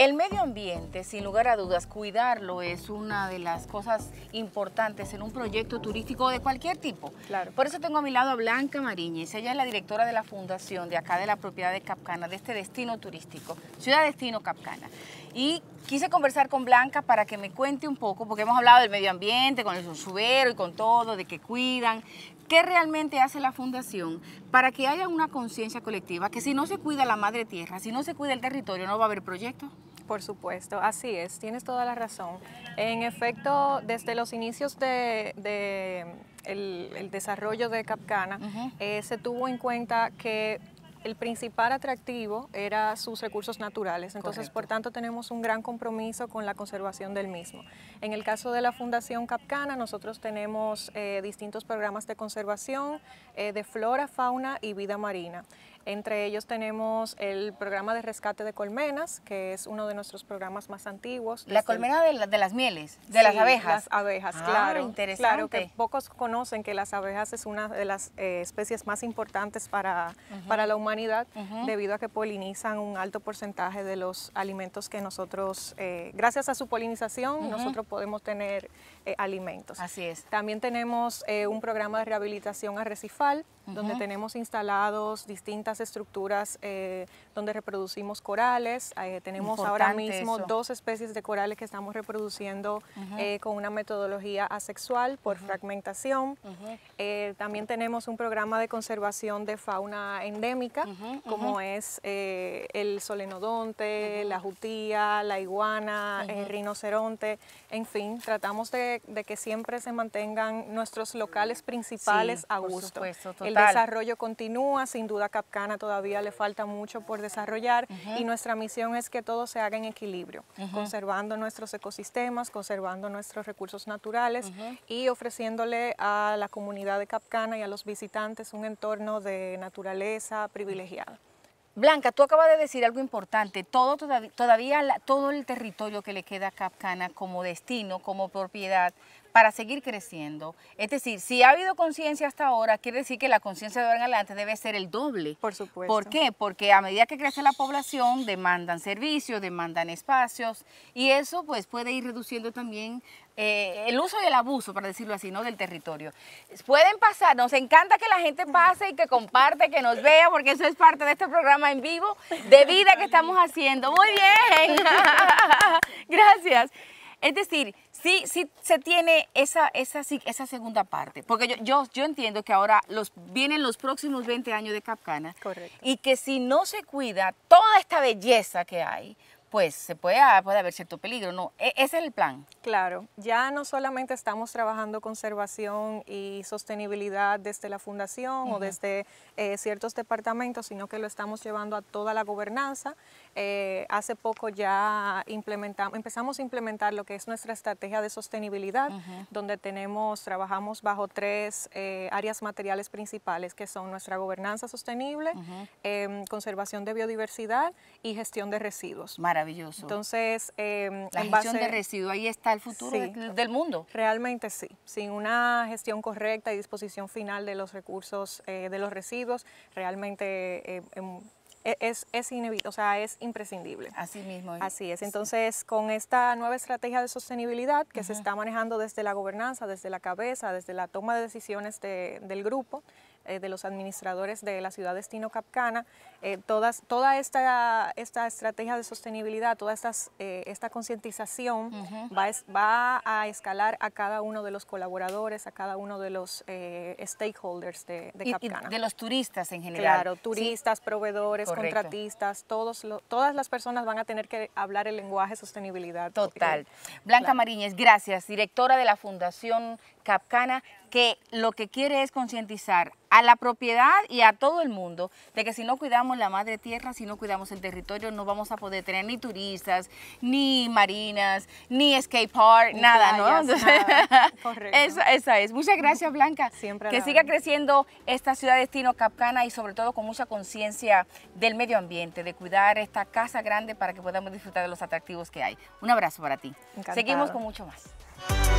El medio ambiente, sin lugar a dudas, cuidarlo es una de las cosas importantes en un proyecto turístico de cualquier tipo. Por eso tengo a mi lado a Blanca Mariñez. Ella es la directora de la fundación de acá de la propiedad de Capcana, de este destino turístico, Ciudad Destino Capcana. Y quise conversar con Blanca para que me cuente un poco, porque hemos hablado del medio ambiente, con el subero y con todo, de que cuidan. ¿Qué realmente hace la fundación para que haya una conciencia colectiva? Que si no se cuida la madre tierra, si no se cuida el territorio, no va a haber proyecto. Por supuesto, así es, tienes toda la razón. En efecto, desde los inicios del desarrollo de Capcana, eh, se tuvo en cuenta que el principal atractivo era sus recursos naturales, entonces por tanto tenemos un gran compromiso con la conservación del mismo. En el caso de la Fundación Capcana, nosotros tenemos eh, distintos programas de conservación eh, de flora, fauna y vida marina. Entre ellos tenemos el programa de rescate de colmenas, que es uno de nuestros programas más antiguos. La colmena de, las mieles, de las abejas. Las abejas, ah, claro. Interesante. Claro que pocos conocen que las abejas es una de las eh, especies más importantes para, para la humanidad, debido a que polinizan un alto porcentaje de los alimentos que nosotros, eh, gracias a su polinización, nosotros podemos tener eh, alimentos. Así es. También tenemos un programa de rehabilitación arrecifal, donde tenemos instalados distintas estructuras eh, donde reproducimos corales. Eh, tenemos ahora mismo dos especies de corales que estamos reproduciendo eh, con una metodología asexual por fragmentación. también tenemos un programa de conservación de fauna endémica, como es el solenodonte, la jutía, la iguana, el rinoceronte, en fin, tratamos de, que siempre se mantengan nuestros locales principales a gusto. El desarrollo continúa, sin duda Capcán todavía le falta mucho por desarrollar y nuestra misión es que todo se haga en equilibrio, conservando nuestros ecosistemas, conservando nuestros recursos naturales y ofreciéndole a la comunidad de Capcana y a los visitantes un entorno de naturaleza privilegiada. Blanca, tú acabas de decir algo importante, todo todavía, todo el territorio que le queda a Capcana como destino, como propiedad, para seguir creciendo. Es decir, si ha habido conciencia hasta ahora, quiere decir que la conciencia de ahora en adelante debe ser el doble. Por supuesto. ¿Por qué? Porque a medida que crece la población, demandan servicios, demandan espacios, y eso pues puede ir reduciendo también eh, el uso y el abuso, para decirlo así, ¿no? Del territorio. Pueden pasar, nos encanta que la gente pase y que comparte, que nos vea, porque eso es parte de este programa en vivo de vida que estamos haciendo. Muy bien. Gracias. Es decir, sí, sí se tiene esa, esa, esa segunda parte, porque yo, yo, yo entiendo que ahora los, vienen los próximos 20 años de Capcana y que si no se cuida toda esta belleza que hay, pues se puede, puede haber cierto peligro. No, e, ese es el plan. Claro, ya no solamente estamos trabajando conservación y sostenibilidad desde la fundación o desde eh, ciertos departamentos, sino que lo estamos llevando a toda la gobernanza. Eh, hace poco ya implementamos, empezamos a implementar lo que es nuestra estrategia de sostenibilidad, donde tenemos, trabajamos bajo tres eh, áreas materiales principales, que son nuestra gobernanza sostenible, em, conservación de biodiversidad y gestión de residuos. Maravilloso. Entonces, em, la gestión de residuos ahí está el futuro del mundo. Realmente sí. Sin una gestión correcta y disposición final de los recursos eh, de los residuos, realmente eh, em, e, es, es inevitable, o sea, es imprescindible. Así mismo. Así es. Entonces, con esta nueva estrategia de sostenibilidad que se está manejando desde la gobernanza, desde la cabeza, desde la toma de decisiones del grupo, eh, de los administradores de la ciudad destino Capcana, eh, todas, toda esta, esta estrategia de sostenibilidad, toda estas, eh, esta concientización va, va a escalar a cada uno de los colaboradores, a cada uno de los stakeholders de, Capcana. de los turistas en general. Claro, turistas, proveedores, contratistas, todos todas las personas van a tener que hablar el lenguaje sostenibilidad. Total. Blanca Mariñez, gracias, directora de la Fundación Capcana que lo que quiere es concientizar a la propiedad y a todo el mundo de que si no cuidamos la madre tierra, si no cuidamos el territorio, no vamos a poder tener ni turistas, ni marinas, ni skate park, nada, ¿no? Esa, es. Muchas gracias, Blanca. Siempre. Que siga creciendo esta ciudad destino Capcana y sobre todo con mucha conciencia del medio ambiente, de cuidar esta casa grande para que podamos disfrutar de los atractivos que hay. Un abrazo para ti. Seguimos con mucho más.